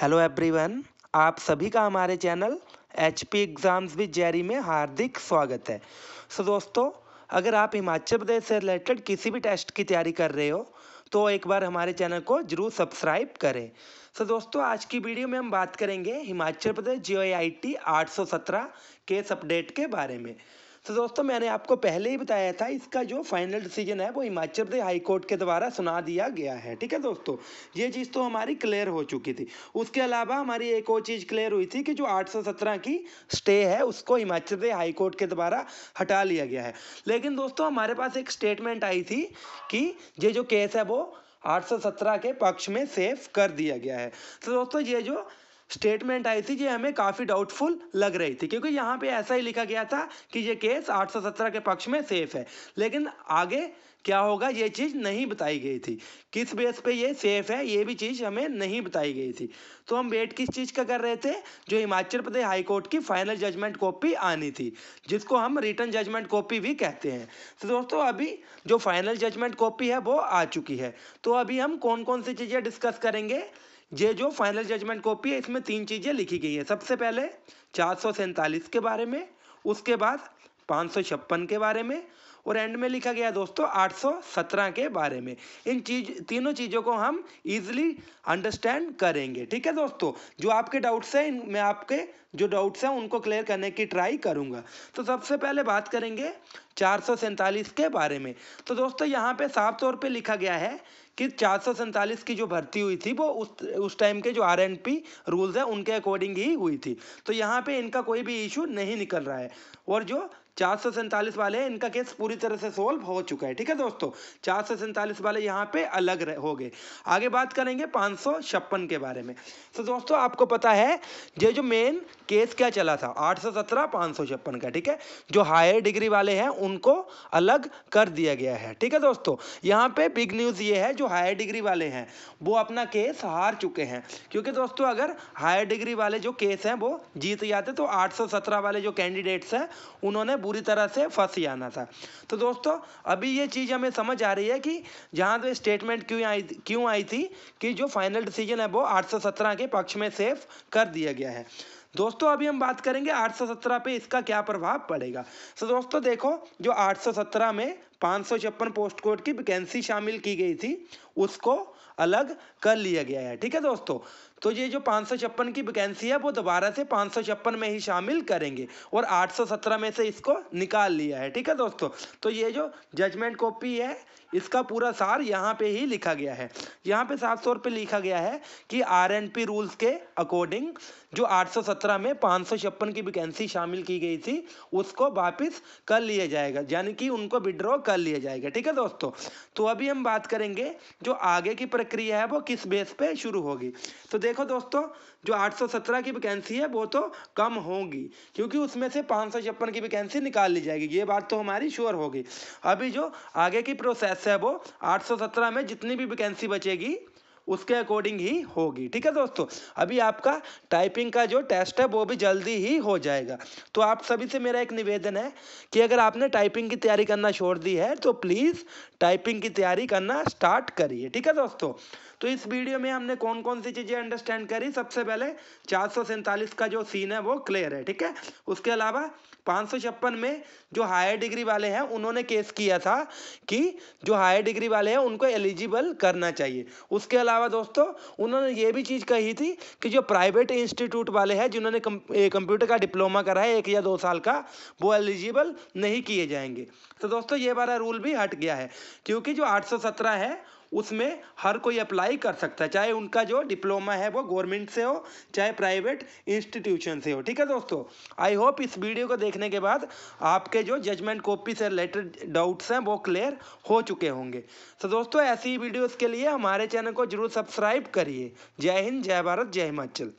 hello everyone आप सभी का हमारे channel H P exams with Jerry में हार्दिक स्वागत है सो so, दोस्तों अगर आप हिमाचल प्रदेश से रिलेटेड किसी भी टेस्ट की तैयारी कर रहे हो तो एक बार हमारे चैनल को जरूर सब्सक्राइब करें सो so, दोस्तों आज की वीडियो में हम बात करेंगे हिमाचल प्रदेश जी आई टी आठ सौ सत्रह केस अपडेट के बारे में तो दोस्तों मैंने आपको पहले ही बताया था इसका जो फाइनल डिसीजन है वो हिमाचल प्रदेश हाईकोर्ट के द्वारा सुना दिया गया है ठीक है दोस्तों ये चीज़ तो हमारी क्लियर हो चुकी थी उसके अलावा हमारी एक और चीज़ क्लियर हुई थी कि जो 817 की स्टे है उसको हिमाचल प्रदेश कोर्ट के द्वारा हटा लिया गया है लेकिन दोस्तों हमारे पास एक स्टेटमेंट आई थी कि ये जो केस है वो आठ के पक्ष में सेफ कर दिया गया है तो दोस्तों ये जो स्टेटमेंट आई थी ये हमें काफ़ी डाउटफुल लग रही थी क्योंकि यहाँ पे ऐसा ही लिखा गया था कि ये केस 817 के पक्ष में सेफ है लेकिन आगे क्या होगा ये चीज़ नहीं बताई गई थी किस बेस पे ये सेफ है ये भी चीज़ हमें नहीं बताई गई थी तो हम वेट किस चीज़ का कर रहे थे जो हिमाचल प्रदेश हाईकोर्ट की फाइनल जजमेंट कॉपी आनी थी जिसको हम रिटर्न जजमेंट कॉपी भी कहते हैं तो दोस्तों अभी जो फाइनल जजमेंट कॉपी है वो आ चुकी है तो अभी हम कौन कौन सी चीज़ें डिस्कस करेंगे ये जो फाइनल जजमेंट कॉपी है इसमें तीन चीज़ें लिखी गई हैं सबसे पहले चार के बारे में उसके बाद पाँच के बारे में और एंड में लिखा गया दोस्तों 817 के बारे में इन चीज तीनों चीज़ों को हम इजिली अंडरस्टैंड करेंगे ठीक है दोस्तों जो आपके डाउट्स हैं मैं आपके जो डाउट्स हैं उनको क्लियर करने की ट्राई करूँगा तो सबसे पहले बात करेंगे चार के बारे में तो दोस्तों यहाँ पे साफ तौर पे लिखा गया है कि चार की जो भर्ती हुई थी वो उस उस टाइम के जो आर एंड पी रूल्स हैं उनके अकॉर्डिंग ही हुई थी तो यहाँ पे इनका कोई भी इशू नहीं निकल रहा है और जो चार वाले इनका केस पूरी तरह से सोल्व हो चुका है ठीक है दोस्तों चार वाले यहाँ पे अलग हो गए आगे बात करेंगे पाँच के बारे में तो दोस्तों आपको पता है ये जो मेन केस क्या चला था आठ सौ का ठीक है जो हायर डिग्री वाले हैं उनको अलग कर दिया गया है ठीक है दोस्तों यहाँ पे बिग न्यूज़ ये है जो हायर डिग्री वाले हैं वो अपना केस हार चुके हैं क्योंकि दोस्तों अगर हायर डिग्री वाले जो केस हैं वो जीत जाते तो आठ सौ सत्रह वाले जो कैंडिडेट्स हैं उन्होंने पूरी तरह से फंस जाना था तो दोस्तों अभी ये चीज़ हमें समझ आ रही है कि जहाँ से स्टेटमेंट क्यों आई क्यों आई थी कि जो फाइनल डिसीजन है वो 817 के पक्ष में सेफ कर दिया गया है दोस्तों अभी हम बात करेंगे 817 पे इसका क्या प्रभाव पड़ेगा सो तो so, दोस्तों देखो जो 817 में पाँच पोस्ट कोड की वैकेंसी शामिल की गई थी उसको अलग कर लिया गया है ठीक है दोस्तों तो ये जो पाँच की वैकेंसी है वो दोबारा से पाँच में ही शामिल करेंगे और 817 में से इसको निकाल लिया है ठीक है दोस्तों तो ये जो जजमेंट कॉपी है इसका पूरा सार यहाँ पे ही लिखा गया है यहाँ पे साफ तौर पे लिखा गया है कि आर रूल्स के अकॉर्डिंग जो 2017 में पाँच की वैकेंसी शामिल की गई थी उसको वापस कर लिया जाएगा यानी कि उनको विड्रॉ कर लिया जाएगा ठीक है दोस्तों तो अभी हम बात करेंगे जो आगे की प्रक्रिया है वो किस बेस पे शुरू होगी तो देखो दोस्तों जो 817 की वैकेंसी है वो तो कम होगी क्योंकि उसमें से पाँच की वैकेंसी निकाल ली जाएगी ये बात तो हमारी श्योर होगी अभी जो आगे की प्रोसेस है वो आठ में जितनी भी वैकेंसी बचेगी उसके अकॉर्डिंग ही होगी ठीक है दोस्तों अभी आपका टाइपिंग का जो टेस्ट है वो भी जल्दी ही हो जाएगा तो आप सभी से मेरा एक निवेदन है कि अगर आपने टाइपिंग की तैयारी करना छोड़ दी है तो प्लीज़ टाइपिंग की तैयारी करना स्टार्ट करिए ठीक है दोस्तों तो इस वीडियो में हमने कौन कौन सी चीज़ें अंडरस्टैंड करी सबसे पहले चार का जो सीन है वो क्लियर है ठीक है उसके अलावा पाँच में जो हायर डिग्री वाले हैं उन्होंने केस किया था कि जो हायर डिग्री वाले हैं उनको एलिजिबल करना चाहिए उसके अलावा अलावा दोस्तों उन्होंने ये भी चीज़ कही थी कि जो प्राइवेट इंस्टीट्यूट वाले हैं जिन्होंने कंप्यूटर का डिप्लोमा करा है एक या दो साल का वो एलिजिबल नहीं किए जाएंगे तो दोस्तों ये वाला रूल भी हट गया है क्योंकि जो आठ है उसमें हर कोई अप्लाई कर सकता है चाहे उनका जो डिप्लोमा है वो गवर्नमेंट से हो चाहे प्राइवेट इंस्टीट्यूशन से हो ठीक है दोस्तों आई होप इस वीडियो को देखने के बाद आपके जो जजमेंट कॉपी से रिलेटेड डाउट्स हैं वो क्लियर हो चुके होंगे तो दोस्तों ऐसी वीडियोज़ के लिए हमारे चैनल को जरूर सब्सक्राइब करिए जय हिंद जय भारत जय हिमाचल